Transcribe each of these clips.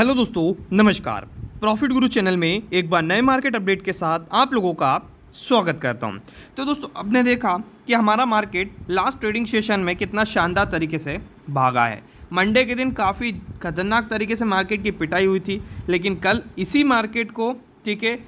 hello दोस्तों नमस्कार profit गुरु चैनल में एक बार नए मार्केट अपडेट के साथ आप लोगों का स्वागत करता हूं तो दोस्तों आपने देखा कि हमारा मार्केट लास्ट ट्रेडिंग सेशन में कितना शानदार तरीके से भागा है मंडे के दिन काफ़ी खतरनाक तरीके से मार्केट की पिटाई हुई थी लेकिन कल इसी मार्केट को ठीक है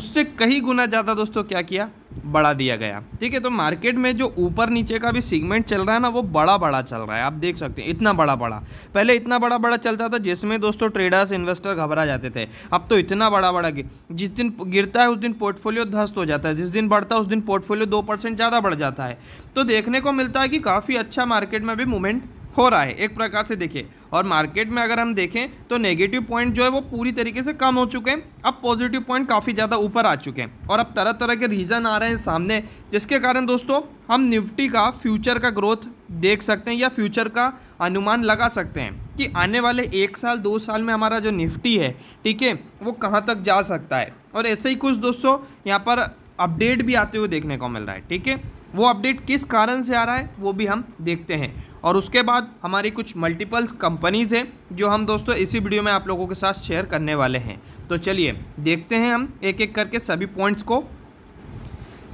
उससे कई गुना ज़्यादा दोस्तों क्या किया बढ़ा दिया गया ठीक है तो मार्केट में जो ऊपर नीचे का भी सीगमेंट चल रहा है ना वो बड़ा बड़ा चल रहा है आप देख सकते हैं इतना बड़ा बड़ा पहले इतना बड़ा बड़ा चलता था जिसमें दोस्तों ट्रेडर्स इन्वेस्टर घबरा जाते थे अब तो इतना बड़ा बड़ा जिस दिन गिरता है उस दिन पोर्टफोलियो ध्वस्त हो जाता है जिस दिन बढ़ता है उस दिन पोर्टफोलियो दो ज़्यादा बढ़ जाता है तो देखने को मिलता है कि काफ़ी अच्छा मार्केट में भी मूवमेंट हो रहा है एक प्रकार से देखिए और मार्केट में अगर हम देखें तो नेगेटिव पॉइंट जो है वो पूरी तरीके से कम हो चुके हैं अब पॉजिटिव पॉइंट काफ़ी ज़्यादा ऊपर आ चुके हैं और अब तरह तरह के रीज़न आ रहे हैं सामने जिसके कारण दोस्तों हम निफ्टी का फ्यूचर का ग्रोथ देख सकते हैं या फ्यूचर का अनुमान लगा सकते हैं कि आने वाले एक साल दो साल में हमारा जो निफ्टी है ठीक है वो कहाँ तक जा सकता है और ऐसे ही कुछ दोस्तों यहाँ पर अपडेट भी आते हुए देखने को मिल रहा है ठीक है वो अपडेट किस कारण से आ रहा है वो भी हम देखते हैं और उसके बाद हमारी कुछ मल्टीपल्स कंपनीज़ हैं जो हम दोस्तों इसी वीडियो में आप लोगों के साथ शेयर करने वाले हैं तो चलिए देखते हैं हम एक एक करके सभी पॉइंट्स को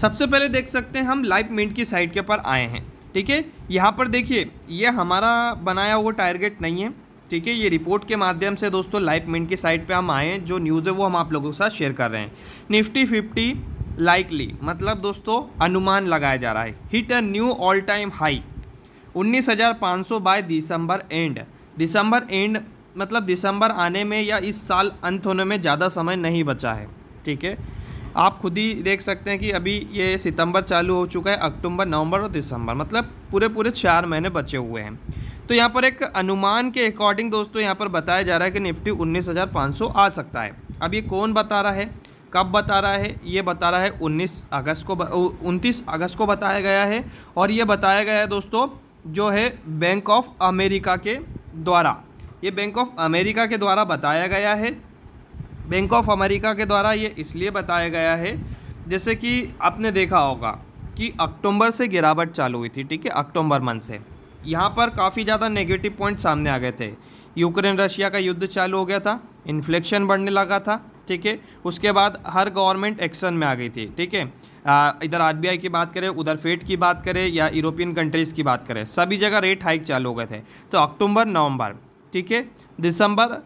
सबसे पहले देख सकते हैं हम लाइफ मिंट की साइट के पर आए हैं ठीक है यहाँ पर देखिए ये हमारा बनाया हुआ टारगेट नहीं है ठीक है ये रिपोर्ट के माध्यम से दोस्तों लाइफ मिंट की साइट पे हम आए हैं जो न्यूज़ है वो हम आप लोगों के साथ शेयर कर रहे हैं निफ्टी फिफ्टी लाइकली मतलब दोस्तों अनुमान लगाया जा रहा है hit a new all time high 19,500 by December end December end मतलब दिसंबर आने में या इस साल अंत होने में ज़्यादा समय नहीं बचा है ठीक है आप खुद ही देख सकते हैं कि अभी ये सितंबर चालू हो चुका है अक्टूबर नवंबर और दिसंबर मतलब पूरे पूरे चार महीने बचे हुए हैं तो यहाँ पर एक अनुमान के अकॉर्डिंग दोस्तों यहाँ पर बताया जा रहा है कि निफ्टी 19,500 आ सकता है अब ये कौन बता रहा है कब बता रहा है ये बता रहा है 19 अगस्त को उनतीस अगस्त को बताया गया है और ये बताया गया है दोस्तों जो है बैंक ऑफ अमेरिका के द्वारा ये बैंक ऑफ अमेरिका के द्वारा बताया गया है बैंक ऑफ अमेरिका के द्वारा ये इसलिए बताया गया है जैसे कि आपने देखा होगा कि अक्टूबर से गिरावट चालू हुई थी ठीक है अक्टूबर मंथ से यहाँ पर काफ़ी ज़्यादा नेगेटिव पॉइंट सामने आ गए थे यूक्रेन रशिया का युद्ध चालू हो गया था इन्फ्लेक्शन बढ़ने लगा था ठीक है उसके बाद हर गवर्नमेंट एक्शन में आ गई थी ठीक है इधर आरबीआई की बात करें उधर फेड की बात करें या यूरोपियन कंट्रीज़ की बात करें सभी जगह रेट हाइक चालू हो गए थे तो अक्टूबर नवंबर ठीक है दिसंबर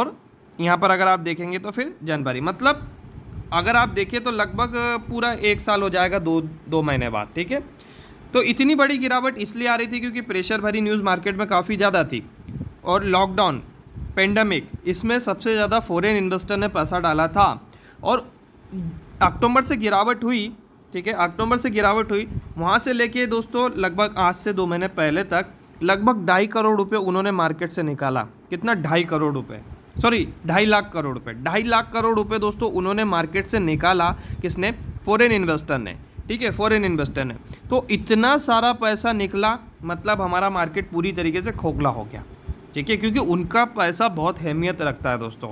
और यहाँ पर अगर आप देखेंगे तो फिर जनवरी मतलब अगर आप देखें तो लगभग पूरा एक साल हो जाएगा दो दो महीने बाद ठीक है तो इतनी बड़ी गिरावट इसलिए आ रही थी क्योंकि प्रेशर भरी न्यूज़ मार्केट में काफ़ी ज़्यादा थी और लॉकडाउन पेंडेमिक इसमें सबसे ज़्यादा फॉरेन इन्वेस्टर ने पैसा डाला था और अक्टूबर से गिरावट हुई ठीक है अक्टूबर से गिरावट हुई वहाँ से लेके दोस्तों लगभग आज से दो महीने पहले तक लगभग ढाई करोड़ रुपए उन्होंने मार्केट से निकाला कितना ढाई करोड़ रुपए सॉरी ढाई लाख करोड़ रुपए ढाई लाख करोड़ रुपए दोस्तों उन्होंने मार्केट से निकाला किसने फॉरेन इन्वेस्टर ने ठीक है फॉरेन इन्वेस्टर ने तो इतना सारा पैसा निकला मतलब हमारा मार्केट पूरी तरीके से खोखला हो गया ठीक है क्योंकि उनका पैसा बहुत अहमियत रखता है दोस्तों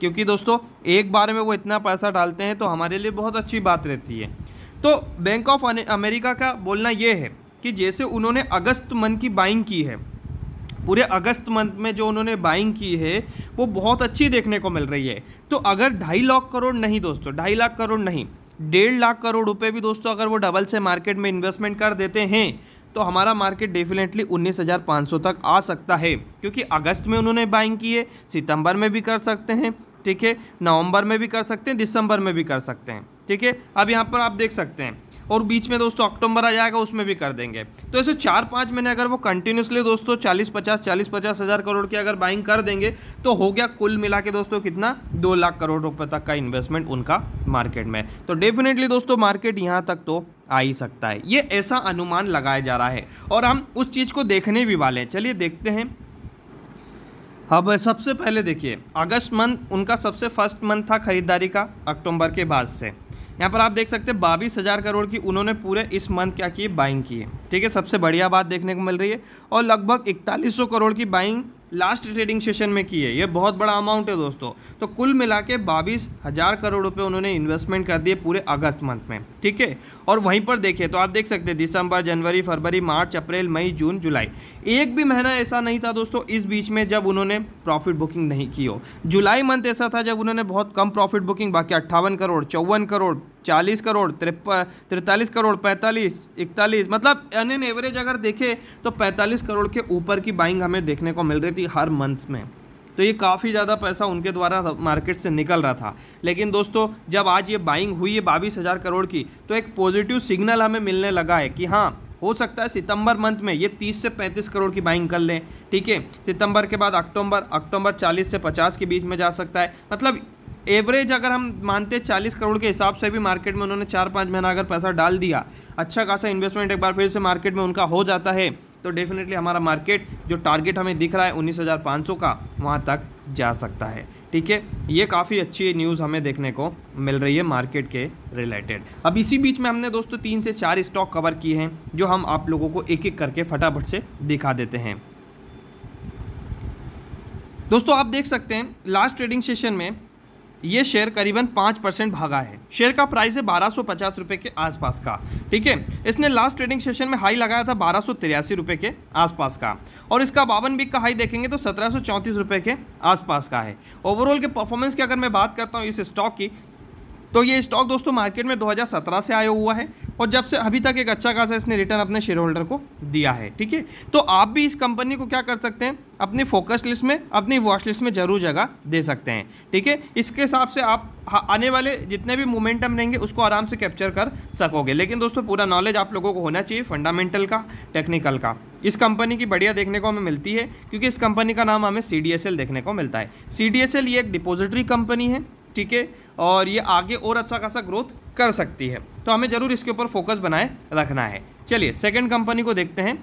क्योंकि दोस्तों एक बार में वो इतना पैसा डालते हैं तो हमारे लिए बहुत अच्छी बात रहती है तो बैंक ऑफ अमेरिका का बोलना ये है कि जैसे उन्होंने अगस्त मंथ की बाइंग की है पूरे अगस्त मंथ में जो उन्होंने बाइंग की है वो बहुत अच्छी देखने को मिल रही है तो अगर ढाई लाख करोड़ नहीं दोस्तों ढाई लाख करोड़ नहीं डेढ़ लाख करोड़ रुपए भी दोस्तों अगर वो डबल से मार्केट में इन्वेस्टमेंट कर देते हैं तो हमारा मार्केट डेफिनेटली 19,500 तक आ सकता है क्योंकि अगस्त में उन्होंने बाइंग की है सितंबर में भी कर सकते हैं ठीक है नवंबर में भी कर सकते हैं दिसंबर में भी कर सकते हैं ठीक है अब यहाँ पर आप देख सकते हैं और बीच में दोस्तों अक्टूबर आ जाएगा उसमें भी कर देंगे तो ऐसे चार पाँच महीने अगर वो कंटिन्यूसली दोस्तों चालीस पचास चालीस पचास हज़ार करोड़ की अगर बाइंग कर देंगे तो हो गया कुल मिला के दोस्तों कितना दो लाख करोड़ रुपये तक का इन्वेस्टमेंट उनका मार्केट में तो डेफिनेटली दोस्तों मार्केट यहाँ तक तो आ ही सकता है ये ऐसा अनुमान लगाया जा रहा है और हम उस चीज़ को देखने भी वाले हैं चलिए देखते हैं अब सबसे पहले देखिए अगस्त मंथ उनका सबसे फर्स्ट मंथ था खरीदारी का अक्टूबर के बाद से यहाँ पर आप देख सकते हैं बाईस हज़ार करोड़ की उन्होंने पूरे इस मंथ क्या की बाइंग की है ठीक है सबसे बढ़िया बात देखने को मिल रही है और लगभग इकतालीस करोड़ की बाइंग लास्ट ट्रेडिंग सेशन में की है ये बहुत बड़ा अमाउंट है दोस्तों तो कुल मिला के बाईस हज़ार करोड़ रुपये उन्होंने इन्वेस्टमेंट कर दिए पूरे अगस्त मंथ में ठीक है और वहीं पर देखें तो आप देख सकते हैं दिसंबर जनवरी फरवरी मार्च अप्रैल मई जून जुलाई एक भी महीना ऐसा नहीं था दोस्तों इस बीच में जब उन्होंने प्रॉफिट बुकिंग नहीं की हो जुलाई मंथ ऐसा था जब उन्होंने बहुत कम प्रॉफिट बुकिंग बाकी अट्ठावन करोड़ चौवन करोड़ चालीस करोड़ तिरपन तिरतालीस करोड़ पैंतालीस इकतालीस मतलब एन एन एवरेज अगर देखे तो पैंतालीस करोड़ के ऊपर की बाइंग हमें देखने को मिल रही थी हर मंथ में तो ये काफ़ी ज़्यादा पैसा उनके द्वारा मार्केट से निकल रहा था लेकिन दोस्तों जब आज ये बाइंग हुई है बाईस हज़ार करोड़ की तो एक पॉजिटिव सिग्नल हमें मिलने लगा है कि हाँ हो सकता है सितंबर मंथ में ये 30 से 35 करोड़ की बाइंग कर लें ठीक है सितंबर के बाद अक्टूबर अक्टूबर 40 से 50 के बीच में जा सकता है मतलब एवरेज अगर हम मानते हैं चालीस करोड़ के हिसाब से भी मार्केट में उन्होंने चार पाँच महीना अगर पैसा डाल दिया अच्छा खासा इन्वेस्टमेंट एक बार फिर से मार्केट में उनका हो जाता है तो डेफिनेटली हमारा मार्केट जो टारगेट हमें दिख रहा है 19,500 का वहाँ तक जा सकता है ठीक है ये काफ़ी अच्छी न्यूज़ हमें देखने को मिल रही है मार्केट के रिलेटेड अब इसी बीच में हमने दोस्तों तीन से चार स्टॉक कवर किए हैं जो हम आप लोगों को एक एक करके फटाफट से दिखा देते हैं दोस्तों आप देख सकते हैं लास्ट ट्रेडिंग सेशन में ये शेयर करीबन पाँच परसेंट भागा है शेयर का प्राइस है बारह सौ पचास रुपये के आसपास का ठीक है इसने लास्ट ट्रेडिंग सेशन में हाई लगाया था बारह सौ तिरासी रुपये के आसपास का और इसका बावन बिक का हाई देखेंगे तो सत्रह सौ चौंतीस रुपये के आसपास का है ओवरऑल के परफॉर्मेंस की अगर मैं बात करता हूँ इस स्टॉक की तो ये स्टॉक दोस्तों मार्केट में दो से आया हुआ है और जब से अभी तक एक अच्छा खासा इसने रिटर्न अपने शेयर होल्डर को दिया है ठीक है तो आप भी इस कंपनी को क्या कर सकते हैं अपनी फोकस लिस्ट में अपनी वॉच लिस्ट में जरूर जगह दे सकते हैं ठीक है इसके हिसाब से आप आने वाले जितने भी मोमेंटम रहेंगे उसको आराम से कैप्चर कर सकोगे लेकिन दोस्तों पूरा नॉलेज आप लोगों को होना चाहिए फंडामेंटल का टेक्निकल का इस कंपनी की बढ़िया देखने को हमें मिलती है क्योंकि इस कंपनी का नाम हमें सी देखने को मिलता है सी ये एक डिपोजिटरी कंपनी है ठीक है और ये आगे और अच्छा खासा ग्रोथ कर सकती है तो हमें ज़रूर इसके ऊपर फोकस बनाए रखना है चलिए सेकेंड कंपनी को देखते हैं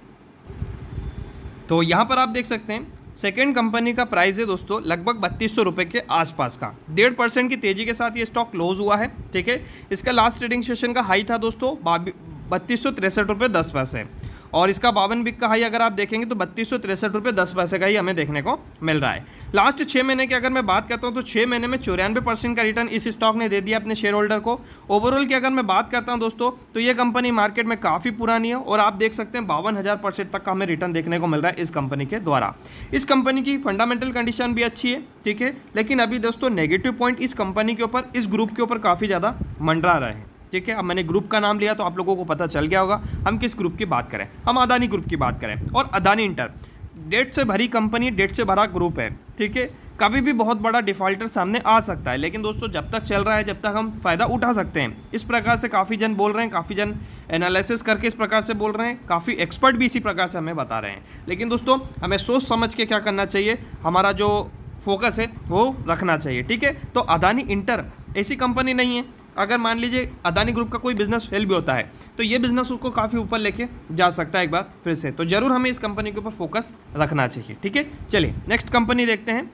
तो यहाँ पर आप देख सकते हैं सेकेंड कंपनी का प्राइस है दोस्तों लगभग बत्तीस सौ रुपये के आसपास का डेढ़ परसेंट की तेज़ी के साथ ये स्टॉक क्लोज हुआ है ठीक है इसका लास्ट ट्रेडिंग सेशन का हाई था दोस्तों बत्तीस सौ तिरसठ रुपये दस पैसे और इसका बावन बिक का हाई अगर आप देखेंगे तो बत्तीस सौ तिरसठ रुपये दस पैसे का ही हमें देखने को मिल रहा है लास्ट छः महीने की अगर मैं बात करता हूँ तो छः महीने में चौरानवे परसेंट का रिटर्न इस स्टॉक ने दे दिया अपने शेयर होल्डर को ओवरऑल की अगर मैं बात करता हूँ दोस्तों तो ये कंपनी मार्केट में काफ़ी पुरानी है और आप देख सकते हैं बावन हज़ार परसेंट तक का हमें रिटर्न देखने को मिल रहा है इस कंपनी के द्वारा इस कंपनी की फंडामेंटल कंडीशन भी अच्छी है ठीक है लेकिन अभी दोस्तों नेगेटिव पॉइंट इस कंपनी के ऊपर इस ग्रुप के ऊपर काफ़ी ज़्यादा मंडरा रहे हैं ठीक है अब मैंने ग्रुप का नाम लिया तो आप लोगों को पता चल गया होगा हम किस ग्रुप की बात करें हम अदानी ग्रुप की बात करें और अदानी इंटर डेट से भरी कंपनी डेट से भरा ग्रुप है ठीक है कभी भी बहुत बड़ा डिफॉल्टर सामने आ सकता है लेकिन दोस्तों जब तक चल रहा है जब तक हम फ़ायदा उठा सकते हैं इस प्रकार से काफ़ी जन बोल रहे हैं काफ़ी जन एनालिसिस करके इस प्रकार से बोल रहे हैं काफ़ी एक्सपर्ट भी इसी प्रकार से हमें बता रहे हैं लेकिन दोस्तों हमें सोच समझ के क्या करना चाहिए हमारा जो फोकस है वो रखना चाहिए ठीक है तो अदानी इंटर ऐसी कंपनी नहीं है अगर मान लीजिए अदानी ग्रुप का कोई बिजनेस फेल भी होता है तो ये बिजनेस उसको काफ़ी ऊपर लेके जा सकता है एक बार फिर से तो ज़रूर हमें इस कंपनी के ऊपर फोकस रखना चाहिए ठीक है चलिए नेक्स्ट कंपनी देखते हैं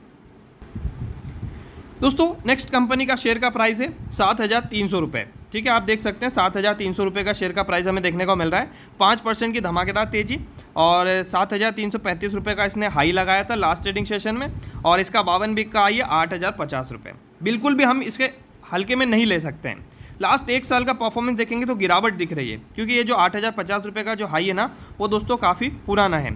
दोस्तों नेक्स्ट कंपनी का शेयर का प्राइस है सात हज़ार तीन सौ रुपये ठीक है आप देख सकते हैं सात हज़ार तीन सौ रुपये का शेयर का प्राइस हमें देखने को मिल रहा है पाँच परसेंट की धमाकेदार तेज़ी और सात हज़ार तीन सौ पैंतीस रुपये का इसने हाई लगाया था लास्ट ट्रेडिंग सेशन में और इसका बावन बिक का आई है आठ हज़ार पचास रुपये बिल्कुल भी हम इसके हल्के में नहीं ले सकते हैं लास्ट एक साल का परफॉर्मेंस देखेंगे तो गिरावट दिख रही है क्योंकि ये जो आठ हज़ार पचास रुपये का जो हाई है ना वो दोस्तों काफ़ी पुराना है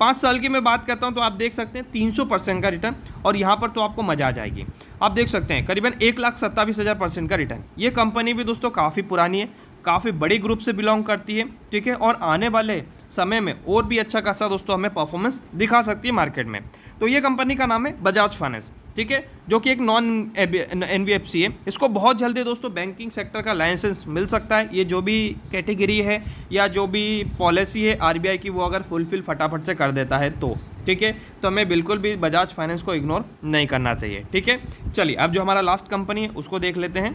पाँच साल की मैं बात करता हूँ तो आप देख सकते हैं तीन सौ परसेंट का रिटर्न और यहाँ पर तो आपको मजा आ जाएगी आप देख सकते हैं करीबन एक लाख सत्ताईस हज़ार परसेंट का रिटर्न ये कंपनी भी दोस्तों काफ़ी पुरानी है काफ़ी बड़े ग्रुप से बिलोंग करती है ठीक है और आने वाले समय में और भी अच्छा खासा दोस्तों हमें परफॉर्मेंस दिखा सकती है मार्केट में तो ये कंपनी का नाम है बजाज फाइनेंस ठीक है जो कि एक नॉन एन है इसको बहुत जल्दी दोस्तों बैंकिंग सेक्टर का लाइसेंस मिल सकता है ये जो भी कैटेगरी है या जो भी पॉलिसी है आरबीआई की वो अगर फुलफिल फटाफट से कर देता है तो ठीक है तो हमें बिल्कुल भी बजाज फाइनेंस को इग्नोर नहीं करना चाहिए ठीक है चलिए अब जो हमारा लास्ट कंपनी है उसको देख लेते हैं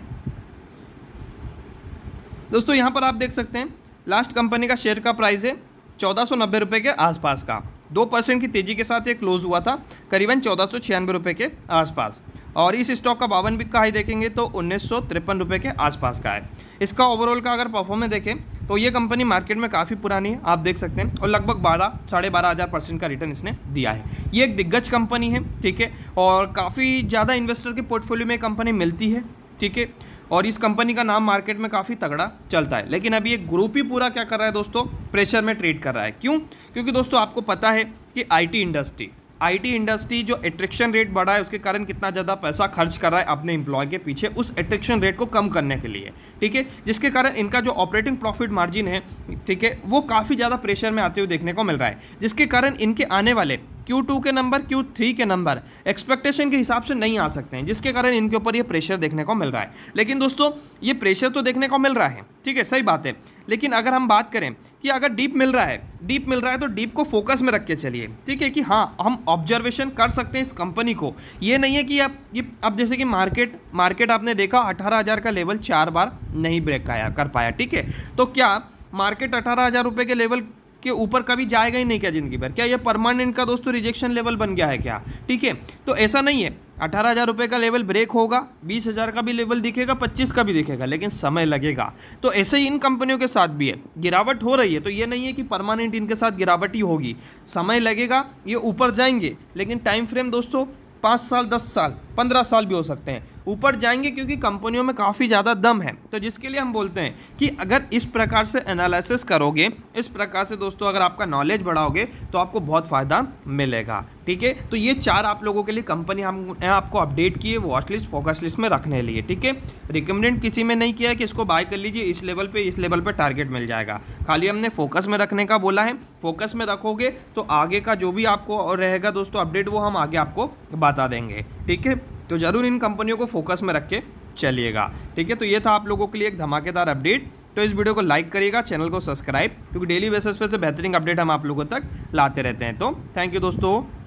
दोस्तों यहाँ पर आप देख सकते हैं लास्ट कंपनी का शेयर का प्राइस है चौदह सौ नब्बे रुपये के आसपास का दो परसेंट की तेज़ी के साथ ये क्लोज हुआ था करीबन चौदह सौ छियानवे रुपये के आसपास और इस स्टॉक का बावन बिक का हाई देखेंगे तो उन्नीस सौ तिरपन रुपये के आसपास का है इसका ओवरऑल का अगर परफॉर्मेंस देखें तो ये कंपनी मार्केट में काफ़ी पुरानी है आप देख सकते हैं और लगभग बारह साढ़े बारह हज़ार परसेंट का रिटर्न इसने दिया है ये एक दिग्गज कंपनी है ठीक है और काफ़ी ज़्यादा इन्वेस्टर के पोर्टफोलियो में कंपनी मिलती है ठीक है और इस कंपनी का नाम मार्केट में काफ़ी तगड़ा चलता है लेकिन अभी एक ग्रुप ही पूरा क्या कर रहा है दोस्तों प्रेशर में ट्रेड कर रहा है क्यों क्योंकि दोस्तों आपको पता है कि आईटी इंडस्ट्री आईटी इंडस्ट्री जो एट्रैक्शन रेट बढ़ा है उसके कारण कितना ज़्यादा पैसा खर्च कर रहा है अपने इम्प्लॉय के पीछे उस एट्रैक्शन रेट को कम करने के लिए ठीक है जिसके कारण इनका जो ऑपरेटिंग प्रॉफिट मार्जिन है ठीक है वो काफ़ी ज़्यादा प्रेशर में आते हुए देखने को मिल रहा है जिसके कारण इनके आने वाले क्यू टू के नंबर क्यू थ्री के नंबर एक्सपेक्टेशन के हिसाब से नहीं आ सकते हैं जिसके कारण इनके ऊपर ये प्रेशर देखने को मिल रहा है लेकिन दोस्तों ये प्रेशर तो देखने को मिल रहा है ठीक है सही बात है लेकिन अगर हम बात करें कि अगर डीप मिल रहा है डीप मिल रहा है तो डीप को फोकस में रख के चलिए ठीक है कि हाँ हम ऑब्जर्वेशन कर सकते हैं इस कंपनी को ये नहीं है कि आप ये अब जैसे कि मार्केट मार्केट आपने देखा अठारह हज़ार का लेवल चार बार नहीं ब्रेक आया कर पाया ठीक है तो क्या मार्केट अठारह हज़ार रुपये के लेवल के ऊपर कभी जाएगा ही नहीं क्या ज़िंदगी भर क्या ये परमानेंट का दोस्तों रिजेक्शन लेवल बन गया है क्या ठीक है तो ऐसा नहीं है अठारह हज़ार रुपये का लेवल ब्रेक होगा बीस हज़ार का भी लेवल दिखेगा पच्चीस का भी दिखेगा लेकिन समय लगेगा तो ऐसे ही इन कंपनियों के साथ भी है गिरावट हो रही है तो ये नहीं है कि परमानेंट इनके साथ गिरावट ही होगी समय लगेगा ये ऊपर जाएंगे लेकिन टाइम फ्रेम दोस्तों पाँच साल दस साल पंद्रह साल भी हो सकते हैं ऊपर जाएंगे क्योंकि कंपनियों में काफ़ी ज़्यादा दम है तो जिसके लिए हम बोलते हैं कि अगर इस प्रकार से एनालिसिस करोगे इस प्रकार से दोस्तों अगर आपका नॉलेज बढ़ाओगे तो आपको बहुत फ़ायदा मिलेगा ठीक है तो ये चार आप लोगों के लिए कंपनी हम आपको अपडेट किए वॉच लिस्ट फोकस लिस्ट में रखने लिए ठीक है रिकमेंडेंड किसी में नहीं किया कि इसको बाय कर लीजिए इस लेवल पर इस लेवल पर टारगेट मिल जाएगा खाली हमने फोकस में रखने का बोला है फोकस में रखोगे तो आगे का जो भी आपको रहेगा दोस्तों अपडेट वो हम आगे आपको बता देंगे ठीक है तो ज़रूर इन कंपनियों को फोकस में रख के चलिएगा ठीक है तो ये था आप लोगों के लिए एक धमाकेदार अपडेट तो इस वीडियो को लाइक करिएगा चैनल को सब्सक्राइब क्योंकि डेली बेसिस पे से बेहतरीन अपडेट हम आप लोगों तक लाते रहते हैं तो थैंक यू दोस्तों